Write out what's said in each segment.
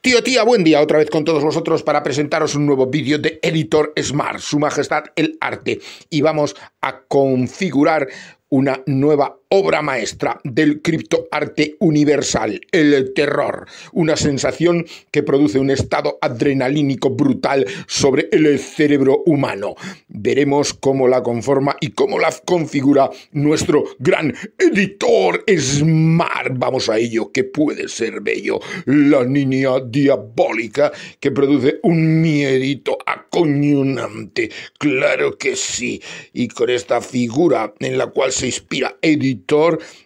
Tío, tía, buen día otra vez con todos vosotros para presentaros un nuevo vídeo de Editor Smart, Su Majestad el Arte. Y vamos a configurar una nueva obra maestra del criptoarte universal, el terror, una sensación que produce un estado adrenalínico brutal sobre el cerebro humano. Veremos cómo la conforma y cómo la configura nuestro gran editor Smart. Vamos a ello, que puede ser bello. La niña diabólica que produce un miedito acoñonante. Claro que sí. Y con esta figura en la cual se inspira editor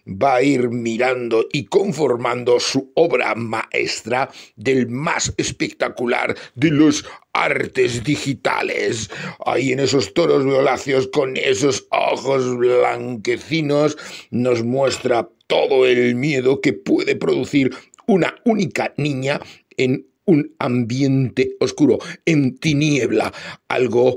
va a ir mirando y conformando su obra maestra del más espectacular de los artes digitales. Ahí en esos toros violáceos con esos ojos blanquecinos nos muestra todo el miedo que puede producir una única niña en un ambiente oscuro, en tiniebla, algo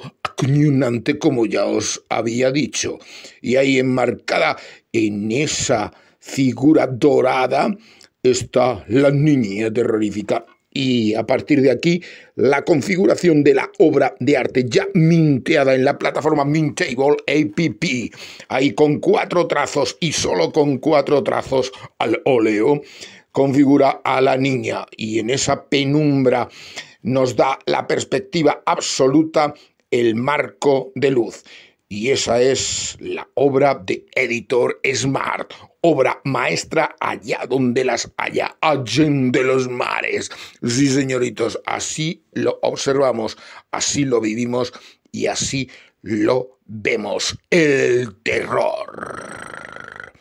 como ya os había dicho, y ahí enmarcada en esa figura dorada está la niña terrorífica. Y a partir de aquí, la configuración de la obra de arte ya minteada en la plataforma Mintable APP. Ahí con cuatro trazos y solo con cuatro trazos al óleo, configura a la niña. Y en esa penumbra nos da la perspectiva absoluta el marco de luz. Y esa es la obra de Editor Smart, obra maestra allá donde las haya, de los mares. Sí, señoritos, así lo observamos, así lo vivimos y así lo vemos. El terror.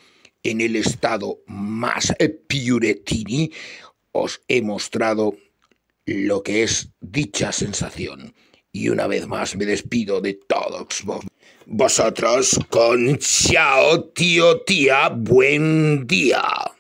En el estado más piuretini os he mostrado lo que es dicha sensación. Y una vez más me despido de todos vosotros con chao, tío, tía, buen día.